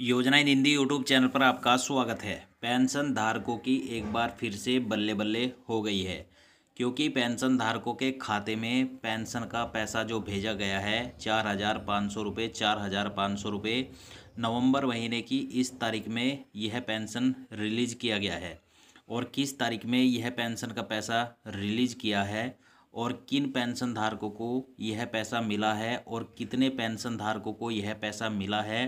योजना इन Hindi YouTube channel पर आपका स्वागत है पेंशन धारकों की एक बार फिर से बल्ले बल्ले हो गई है क्योंकि पेंशन धारकों के खाते में पेंशन का पैसा जो भेजा गया है चार हज़ार पाँच सौ रुपये चार हज़ार पाँच सौ रुपये नवम्बर महीने की इस तारीख में यह पेंशन रिलीज़ किया गया है और किस तारीख में यह पेंशन का पैसा रिलीज़ किया है और किन पेंशन धारकों को यह पैसा मिला है और कितने पेंशन धारकों को यह पैसा मिला है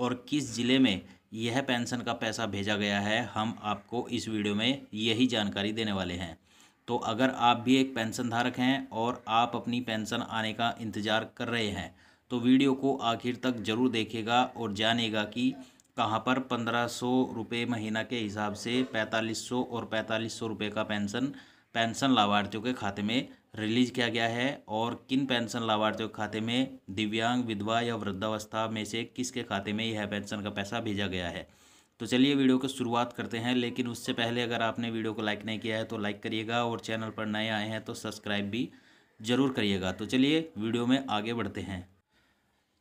और किस ज़िले में यह पेंशन का पैसा भेजा गया है हम आपको इस वीडियो में यही जानकारी देने वाले हैं तो अगर आप भी एक पेंशन धारक हैं और आप अपनी पेंशन आने का इंतज़ार कर रहे हैं तो वीडियो को आखिर तक ज़रूर देखेगा और जानेगा कि कहाँ पर पंद्रह सौ रुपये महीना के हिसाब से पैंतालीस सौ और पैंतालीस सौ रुपये का पेंशन पेंशन लाभार्थियों के खाते में रिलीज किया गया है और किन पेंशन लाभार्थियों के खाते में दिव्यांग विधवा या वृद्धावस्था में से किसके खाते में यह पेंशन का पैसा भेजा गया है तो चलिए वीडियो की शुरुआत करते हैं लेकिन उससे पहले अगर आपने वीडियो को लाइक नहीं किया है तो लाइक करिएगा और चैनल पर नए आए हैं तो सब्सक्राइब भी ज़रूर करिएगा तो चलिए वीडियो में आगे बढ़ते हैं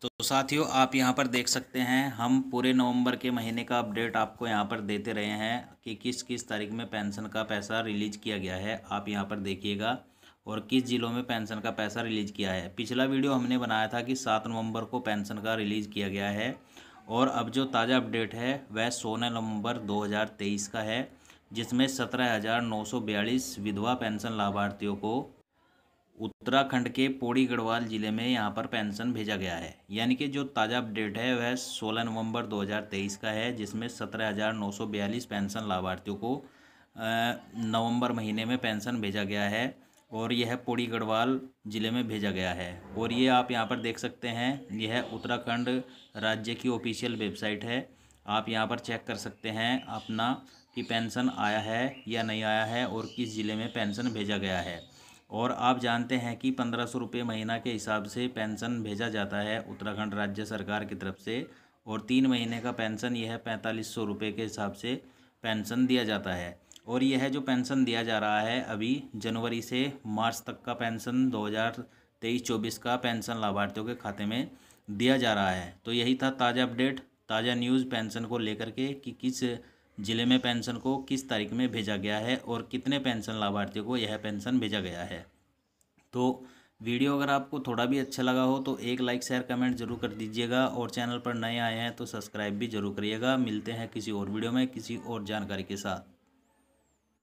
तो साथियों आप यहाँ पर देख सकते हैं हम पूरे नवंबर के महीने का अपडेट आपको यहाँ पर देते रहे हैं कि किस किस तारीख में पेंशन का पैसा रिलीज किया गया है आप यहाँ पर देखिएगा और किस जिलों में पेंशन का पैसा रिलीज़ किया है पिछला वीडियो हमने बनाया था कि सात नवंबर को पेंशन का रिलीज़ किया गया है और अब जो ताज़ा अपडेट है वह सोलह नवंबर 2023 का है जिसमें सत्रह हज़ार नौ सौ बयालीस विधवा पेंशन लाभार्थियों को उत्तराखंड के पौड़ी गढ़वाल ज़िले में यहाँ पर पेंशन भेजा गया है यानी कि जो ताज़ा अपडेट है वह 16 नवंबर 2023 का है जिसमें 17,942 पेंशन लाभार्थियों को नवंबर महीने में पेंशन भेजा गया है और यह पौड़ी गढ़वाल ज़िले में भेजा गया है और ये आप यहाँ पर देख सकते हैं यह उत्तराखंड राज्य की ऑफिशियल वेबसाइट है आप यहाँ पर चेक कर सकते हैं अपना कि पेंशन आया है या नहीं आया है और किस ज़िले में पेंशन भेजा गया है और आप जानते हैं कि पंद्रह सौ रुपये महीना के हिसाब से पेंशन भेजा जाता है उत्तराखंड राज्य सरकार की तरफ से और तीन महीने का पेंशन यह पैंतालीस सौ रुपये के हिसाब से पेंशन दिया जाता है और यह जो पेंशन दिया जा रहा है अभी जनवरी से मार्च तक का पेंशन 2023-24 का पेंशन लाभार्थियों के खाते में दिया जा रहा है तो यही था ताज़ा अपडेट ताज़ा न्यूज़ पेंशन को लेकर के कि किस ज़िले में पेंशन को किस तारीख में भेजा गया है और कितने पेंशन लाभार्थियों को यह पेंशन भेजा गया है तो वीडियो अगर आपको थोड़ा भी अच्छा लगा हो तो एक लाइक शेयर कमेंट जरूर कर दीजिएगा और चैनल पर नए आए हैं तो सब्सक्राइब भी जरूर करिएगा मिलते हैं किसी और वीडियो में किसी और जानकारी के साथ